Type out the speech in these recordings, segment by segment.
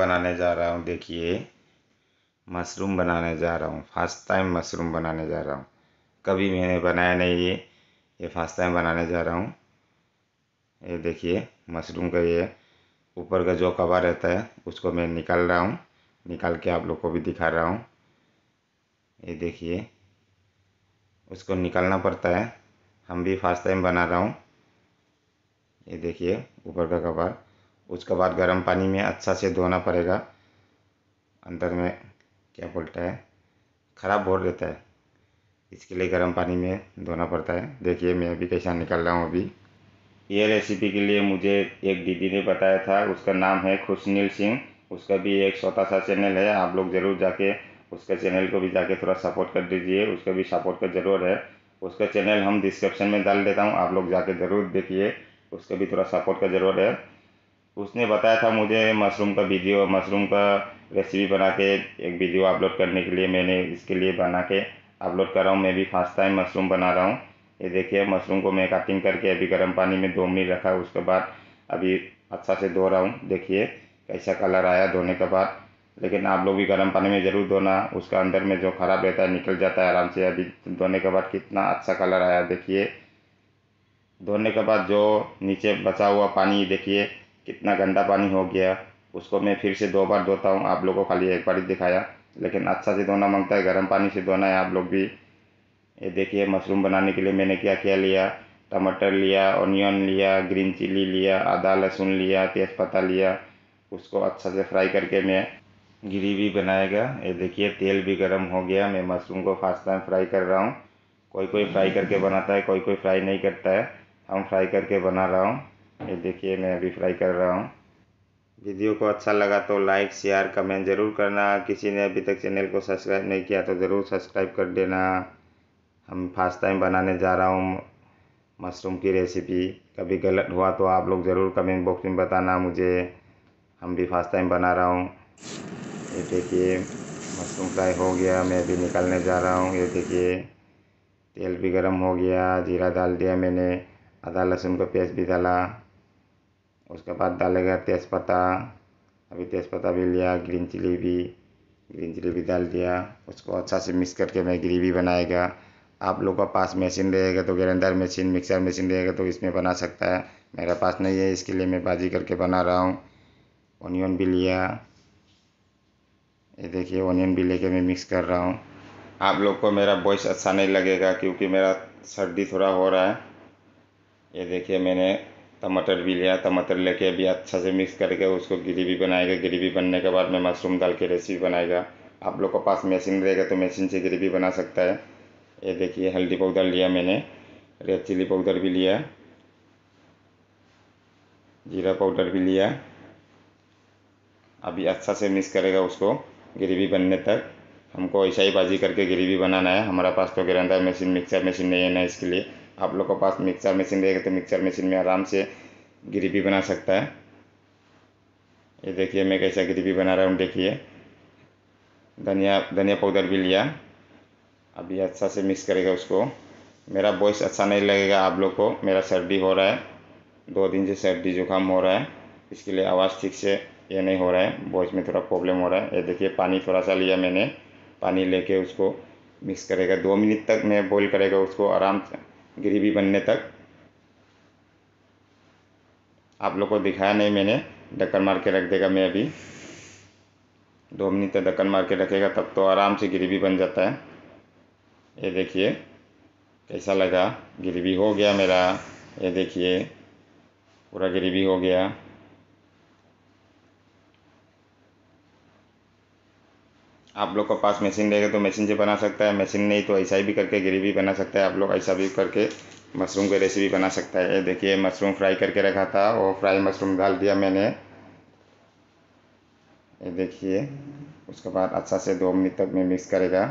बनाने जा रहा हूँ देखिए मशरूम बनाने जा रहा हूँ फर्स्ट टाइम मशरूम बनाने जा रहा हूँ कभी मैंने बनाया नहीं ये ये फर्स्ट टाइम बनाने जा रहा हूँ ये देखिए मशरूम का ये ऊपर का जो कवर रहता है उसको मैं निकाल रहा हूँ निकाल के आप लोग को भी दिखा रहा हूँ ये देखिए उसको निकालना पड़ता है हम भी फर्स्ट टाइम बना रहा हूँ ये देखिए ऊपर का कवर उसके बाद गर्म पानी में अच्छा से धोना पड़ेगा अंदर में क्या बोलता है ख़राब हो रहता है इसके लिए गर्म पानी में धोना पड़ता है देखिए मैं अभी कैसा निकल रहा हूँ अभी ये रेसिपी के लिए मुझे एक दीदी ने बताया था उसका नाम है खुशनील सिंह उसका भी एक छोटा सा चैनल है आप लोग ज़रूर जाके उसके चैनल को भी जाके थोड़ा सपोर्ट कर दीजिए उसका भी सपोर्ट का ज़रूर है उसका चैनल हम डिस्क्रिप्शन में डाल देता हूँ आप लोग जाके ज़रूर देखिए उसका भी थोड़ा सपोर्ट का ज़रूर है उसने बताया था मुझे मशरूम का वीडियो मशरूम का रेसिपी बना के एक वीडियो अपलोड करने के लिए मैंने इसके लिए बना के अपलोड कर रहा हूँ मैं भी फर्स्ट टाइम मशरूम बना रहा हूँ ये देखिए मशरूम को मैं कटिंग करके अभी गर्म पानी में दो मिनट रखा उसके बाद अभी अच्छा से धो रहा हूँ देखिए कैसा कलर आया धोने के बाद लेकिन आप लोग भी गर्म पानी में ज़रूर धोना उसका अंदर में जो ख़राब रहता है निकल जाता है आराम से अभी धोने के बाद कितना अच्छा कलर आया देखिए धोने के बाद जो नीचे बचा हुआ पानी देखिए कितना गंदा पानी हो गया उसको मैं फिर से दो बार धोता हूँ आप लोगों को खाली एक बार ही दिखाया लेकिन अच्छा से धोना मांगता है गर्म पानी से धोना है आप लोग भी ये देखिए मशरूम बनाने के लिए मैंने क्या क्या लिया टमाटर लिया ऑनियन लिया ग्रीन चिली लिया आधा लहसुन लिया तेज़पत्ता लिया उसको अच्छा से फ्राई करके मैं ग्रेवी बनाएगा ये देखिए तेल भी गर्म हो गया मैं मशरूम को फर्स्ट टाइम फ्राई कर रहा हूँ कोई कोई फ्राई करके बनाता है कोई कोई फ्राई नहीं करता है हम फ्राई करके बना रहा हूँ ये देखिए मैं अभी फ्राई कर रहा हूँ वीडियो को अच्छा लगा तो लाइक शेयर कमेंट ज़रूर करना किसी ने अभी तक चैनल को सब्सक्राइब नहीं किया तो ज़रूर सब्सक्राइब कर देना हम फर्स्ट टाइम बनाने जा रहा हूँ मशरूम की रेसिपी कभी गलत हुआ तो आप लोग ज़रूर कमेंट बॉक्स में बताना मुझे हम भी फर्स्ट टाइम बना रहा हूँ ये देखिए मशरूम फ्राई हो गया मैं अभी निकालने जा रहा हूँ ये देखिए तेल भी गर्म हो गया जीरा डाल दिया मैंने आधा लहसुन का पेस्ट भी डाला उसके बाद डालेगा तेज़पत्ता अभी तेज़पत्ता भी लिया ग्रीन चिली भी ग्रीन चिली भी डाल दिया उसको अच्छा से मिक्स करके मैं ग्रेवी बनाएगा आप लोग का पास मशीन रहेगा तो ग्राइंडर मशीन मिक्सर मशीन रहेगा तो इसमें बना सकता है मेरे पास नहीं है इसके लिए मैं बाजी करके बना रहा हूँ ओनियन भी लिया ये देखिए ओनियन भी लेके मैं मिक्स कर रहा हूँ आप लोग को मेरा वॉइस अच्छा नहीं लगेगा क्योंकि मेरा सर्दी थोड़ा हो रहा है ये देखिए मैंने टमाटर भी लिया टमाटर लेके अभी अच्छा से मिक्स करके उसको ग्रेवी बनाएगा ग्रेवी बनने के बाद में मशरूम डाल के रेसिपी बनाएगा आप लोग के पास मशीन रहेगा तो मशीन से ग्रेवी बना सकता है ये देखिए हल्दी पाउडर लिया मैंने रेड चिली पाउडर भी लिया जीरा पाउडर भी लिया अभी अच्छा से मिक्स करेगा उसको ग्रेवी बनने तक हमको ऐसा ही बाजी करके ग्रेवी बनाना है हमारा पास तो ग्रैंडर मशीन मिक्सर मशीन नहीं है ना इसके लिए आप लोग के पास मिक्सर मशीन रहेगा तो मिक्सर मशीन में आराम से ग्रेवी बना सकता है ये देखिए मैं कैसा ग्रेवी बना रहा हूँ देखिए धनिया धनिया पाउडर भी लिया अभी अच्छा से मिक्स करेगा उसको मेरा वॉइस अच्छा नहीं लगेगा आप लोग को मेरा सर्दी हो रहा है दो दिन से सर्दी जुकाम हो रहा है इसके लिए आवाज़ ठीक से ये नहीं हो रहा है वॉइस में थोड़ा प्रॉब्लम हो रहा है ये देखिए पानी थोड़ा सा लिया मैंने पानी लेके उसको मिक्स करेगा दो मिनट तक मैं बॉईल करेगा उसको आराम से ग्रेवी बनने तक आप लोग को दिखाया नहीं मैंने ढक्कन मार के रख देगा मैं अभी दो मिनट तक ढक्कन मार के रखेगा तब तो आराम से ग्रेवी बन जाता है ये देखिए कैसा लगा ग्रेवी हो गया मेरा ये देखिए पूरा ग्रेवी हो गया आप लोग के पास मशीन रहेगा तो मशीन से बना सकता है मशीन नहीं तो ऐसा ही भी करके ग्रेवी बना सकता है आप लोग ऐसा भी करके मशरूम की रेसिपी बना सकता है देखिए मशरूम फ्राई करके रखा था और फ्राई मशरूम डाल दिया मैंने ये देखिए उसके बाद अच्छा से दो मिनट तक में मिक्स करेगा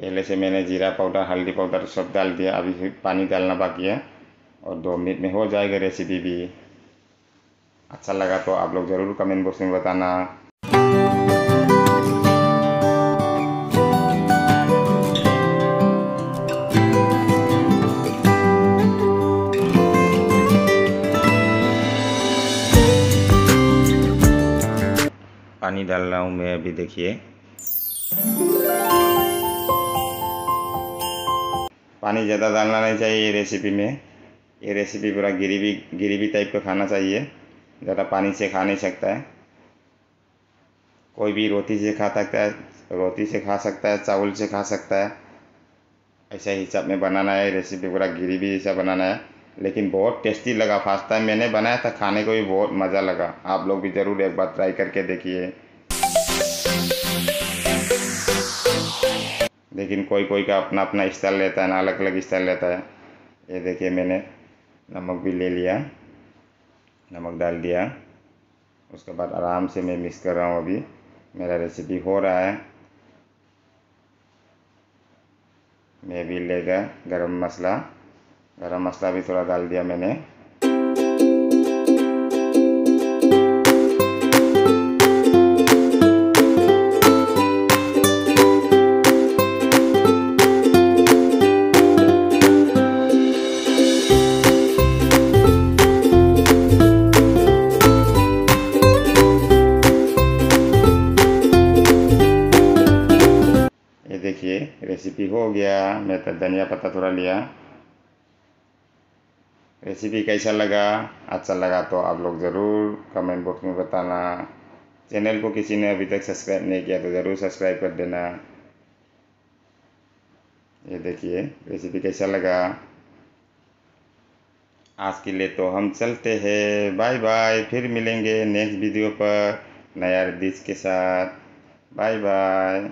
पहले से मैंने जीरा पाउडर हल्दी पाउडर सब डाल दिया अभी पानी डालना बाकी है और दो मिनट में हो जाएगा रेसिपी भी अच्छा लगा तो आप लोग ज़रूर कमेंट बॉक्स में बताना डाल रहा हूँ मैं अभी देखिए पानी ज़्यादा डालना नहीं चाहिए ये रेसिपी में ये रेसिपी पूरा ग्रेवी ग्रेवी टाइप का खाना चाहिए ज़्यादा पानी से खा नहीं सकता है कोई भी रोटी से खा सकता है रोटी से खा सकता है चावल से खा सकता है ऐसा हिसाब में बनाना है रेसिपी पूरा ग्रेवी जैसा बनाना है लेकिन बहुत टेस्टी लगा फर्स्ट टाइम मैंने बनाया था खाने को भी बहुत मज़ा लगा आप लोग भी ज़रूर एक बार ट्राई करके देखिए लेकिन कोई कोई का अपना अपना स्टाइल लेता है ना अलग अलग स्टाइल रहता है ये देखिए मैंने नमक भी ले लिया नमक डाल दिया उसके बाद आराम से मैं मिक्स कर रहा हूँ अभी मेरा रेसिपी हो रहा है मैं भी ले गया मसाला गरम मसाला भी थोड़ा डाल दिया मैंने रेसिपी हो गया मैं तो धनिया पत्ता थोड़ा लिया रेसिपी कैसा लगा अच्छा लगा तो आप लोग ज़रूर कमेंट बॉक्स में बताना चैनल को किसी ने अभी तक सब्सक्राइब नहीं किया तो ज़रूर सब्सक्राइब कर देना ये देखिए रेसिपी कैसा लगा आज के लिए तो हम चलते हैं बाय बाय फिर मिलेंगे नेक्स्ट वीडियो पर नया डिश के साथ बाय बाय